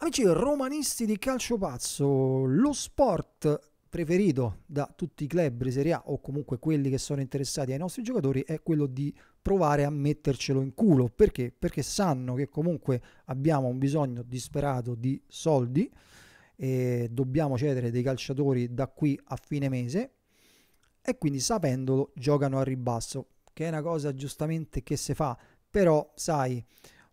Amici romanisti di calcio pazzo, lo sport preferito da tutti i club di Serie A o comunque quelli che sono interessati ai nostri giocatori è quello di provare a mettercelo in culo. Perché? Perché sanno che comunque abbiamo un bisogno disperato di soldi e dobbiamo cedere dei calciatori da qui a fine mese e quindi sapendolo giocano a ribasso, che è una cosa giustamente che si fa, però sai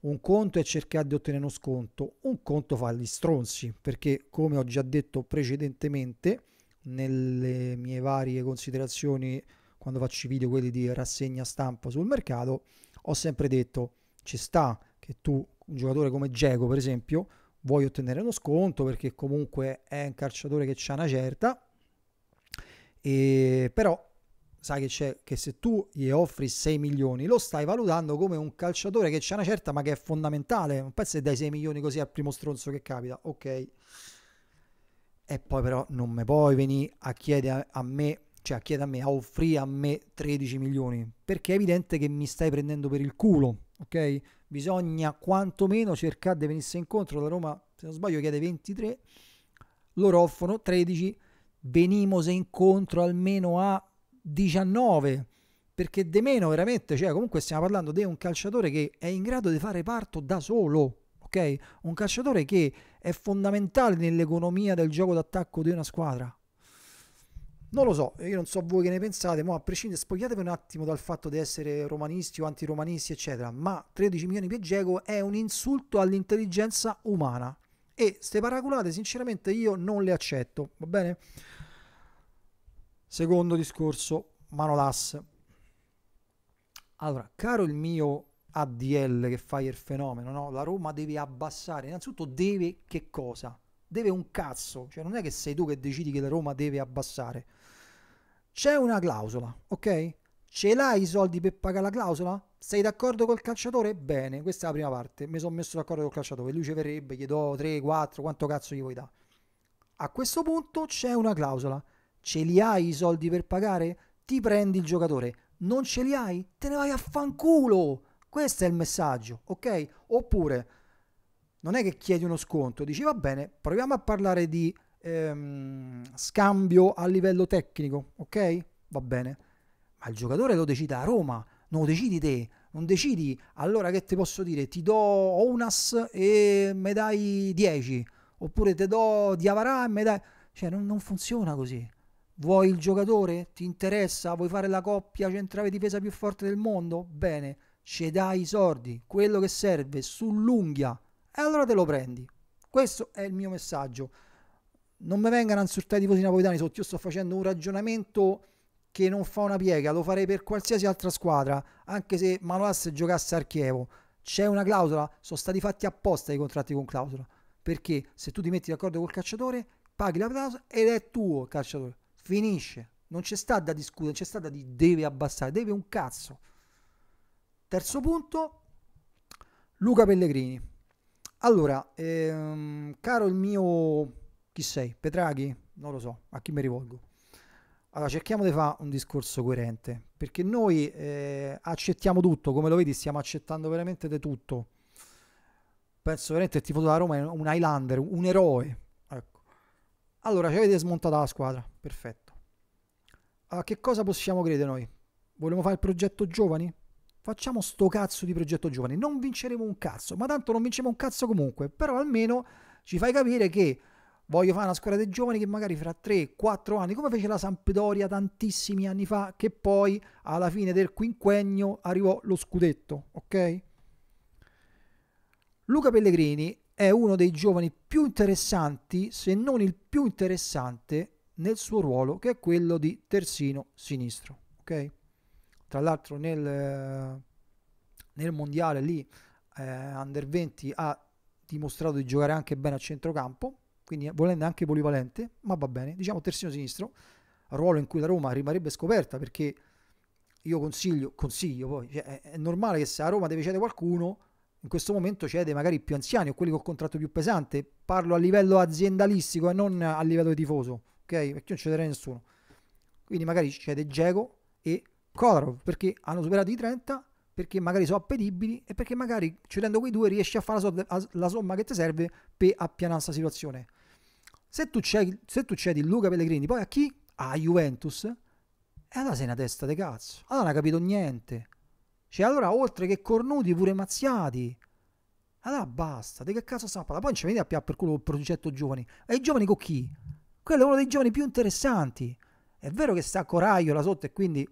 un conto è cercare di ottenere uno sconto, un conto fa gli stronzi, perché come ho già detto precedentemente nelle mie varie considerazioni quando faccio i video quelli di rassegna stampa sul mercato, ho sempre detto ci sta che tu un giocatore come Geco per esempio vuoi ottenere uno sconto perché comunque è un calciatore che c'ha una certa e però sai che c'è che se tu gli offri 6 milioni lo stai valutando come un calciatore che c'è una certa ma che è fondamentale, non pensi che dai 6 milioni così al primo stronzo che capita, ok. E poi però non mi puoi venire a chiedere a me, cioè a chiedere a me, a offrire a me 13 milioni, perché è evidente che mi stai prendendo per il culo, ok? Bisogna quantomeno cercare di venirsi incontro, la Roma, se non sbaglio, chiede 23, loro offrono 13, venimos incontro almeno a 19 perché De Meno veramente, cioè comunque stiamo parlando di un calciatore che è in grado di fare parto da solo, ok? Un calciatore che è fondamentale nell'economia del gioco d'attacco di una squadra. Non lo so, io non so voi che ne pensate, ma a prescindere, spogliatevi un attimo dal fatto di essere romanisti o antiromanisti, eccetera, ma 13 milioni per Geco è un insulto all'intelligenza umana. E ste paraculate, sinceramente, io non le accetto, va bene? Secondo discorso, Manolas. Allora, caro il mio ADL che fai il fenomeno, no? La Roma deve abbassare. Innanzitutto deve che cosa? Deve un cazzo. Cioè non è che sei tu che decidi che la Roma deve abbassare. C'è una clausola, ok? Ce l'hai i soldi per pagare la clausola? Sei d'accordo col calciatore? Bene, questa è la prima parte. Mi sono messo d'accordo col calciatore. Lui ci verrebbe, gli do 3, 4, quanto cazzo gli vuoi dare. A questo punto c'è una clausola. Ce li hai i soldi per pagare? Ti prendi il giocatore. Non ce li hai? Te ne vai a fanculo. Questo è il messaggio, ok? Oppure non è che chiedi uno sconto, dici va bene, proviamo a parlare di ehm, scambio a livello tecnico, ok? Va bene. Ma il giocatore lo decida a Roma, non lo decidi te non decidi allora che ti posso dire ti do Onas e me dai 10 oppure ti do Diavarà e me dai cioè non, non funziona così Vuoi il giocatore? Ti interessa? Vuoi fare la coppia centrale difesa più forte del mondo? Bene, ci dai i soldi, quello che serve sull'unghia e allora te lo prendi. Questo è il mio messaggio. Non mi vengano a insultare i tifosi napoletani sotto, io sto facendo un ragionamento che non fa una piega, lo farei per qualsiasi altra squadra, anche se Manolas giocasse al Chievo. C'è una clausola, sono stati fatti apposta i contratti con clausola, perché se tu ti metti d'accordo col calciatore, paghi la clausola ed è tuo il calciatore. Finisce. Non c'è sta da discutere, c'è sta da di deve abbassare, deve un cazzo. Terzo punto, Luca Pellegrini. Allora, ehm, caro il mio... chi sei? Petraghi? Non lo so, a chi mi rivolgo. Allora, cerchiamo di fare un discorso coerente, perché noi eh, accettiamo tutto, come lo vedi stiamo accettando veramente di tutto. Penso veramente il tifo della Roma è un Highlander, un eroe, allora, ci avete smontato la squadra, perfetto. A che cosa possiamo credere noi? Vogliamo fare il progetto giovani? Facciamo sto cazzo di progetto giovani. Non vinceremo un cazzo, ma tanto non vinceremo un cazzo comunque. Però almeno ci fai capire che voglio fare una squadra dei giovani che magari fra 3-4 anni, come fece la Sampdoria tantissimi anni fa, che poi alla fine del quinquennio arrivò lo scudetto, ok? Luca Pellegrini è uno dei giovani più interessanti, se non il più interessante, nel suo ruolo, che è quello di terzino sinistro. Okay? Tra l'altro nel, eh, nel mondiale lì, eh, Under 20 ha dimostrato di giocare anche bene a centrocampo, quindi volendo anche polivalente, ma va bene, diciamo terzino sinistro, ruolo in cui la Roma rimarrebbe scoperta perché io consiglio, consiglio poi, cioè è, è normale che se a Roma deve cedere qualcuno, in questo momento cede magari i più anziani o quelli con contratto più pesante. Parlo a livello aziendalistico e non a livello di tifoso, ok? Perché non cederei nessuno. Quindi magari cede Gego e Kolarov perché hanno superato i 30, perché magari sono appetibili e perché magari cedendo quei due riesci a fare la, so- la somma che ti serve per appianare questa situazione. Se tu, cedi, se tu cedi Luca Pellegrini, poi a chi? A Juventus. E allora sei una testa di cazzo. Allora non ha capito niente. Cioè, allora, oltre che cornuti, pure mazziati. Allora basta, di che cazzo sta parlando? Poi non ci venite a più per culo il progetto giovani. E i giovani con chi? Quello è uno dei giovani più interessanti. È vero che sta coraggio là sotto e quindi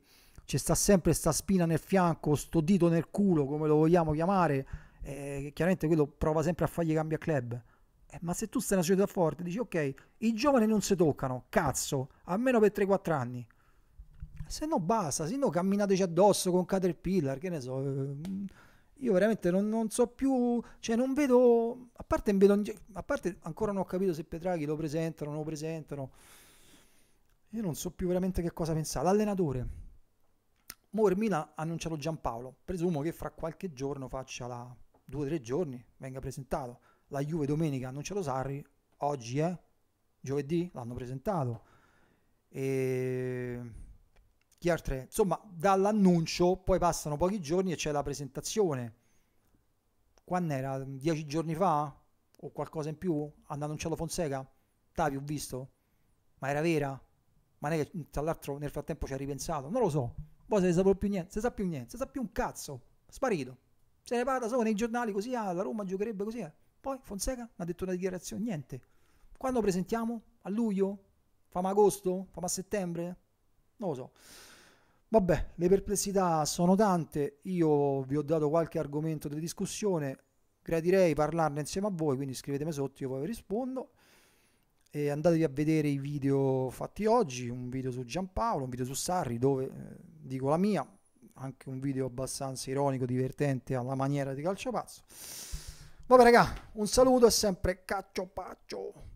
ci sta sempre sta spina nel fianco, sto dito nel culo, come lo vogliamo chiamare. Eh, chiaramente quello prova sempre a fargli cambia club. Eh, ma se tu stai una società forte, dici ok, i giovani non si toccano, cazzo, almeno per 3-4 anni se no basta, se no camminateci addosso con Caterpillar, che ne so. Eh, io veramente non, non so più, cioè non vedo, a parte, vedo, a parte ancora non ho capito se Petraghi lo presentano, non lo presentano. Io non so più veramente che cosa pensare. L'allenatore. Mo il Milan ha annunciato Giampaolo, presumo che fra qualche giorno faccia la... due o tre giorni venga presentato. La Juve domenica ha annunciato Sarri, oggi è eh? giovedì l'hanno presentato. E Gear 3. Insomma, dall'annuncio poi passano pochi giorni e c'è la presentazione. Quando era? Dieci giorni fa? O qualcosa in più? Hanno annunciato Fonseca? Tavi, ho visto. Ma era vera? Ma non tra l'altro nel frattempo ci ha ripensato? Non lo so. Poi se ne sa più niente, se sa più niente, se sa più un cazzo. Sparito. Se ne parla solo nei giornali così, ah, la Roma giocherebbe così. Eh. Poi Fonseca non ha detto una dichiarazione, niente. Quando presentiamo? A luglio? Fama agosto? Fama settembre? Non lo so. Vabbè, le perplessità sono tante, io vi ho dato qualche argomento di discussione, gradirei parlarne insieme a voi, quindi scrivetemi sotto, io poi vi rispondo. E andatevi a vedere i video fatti oggi, un video su Giampaolo, un video su Sarri, dove eh, dico la mia, anche un video abbastanza ironico, divertente alla maniera di calciopazzo. Vabbè raga, un saluto e sempre caccio paccio!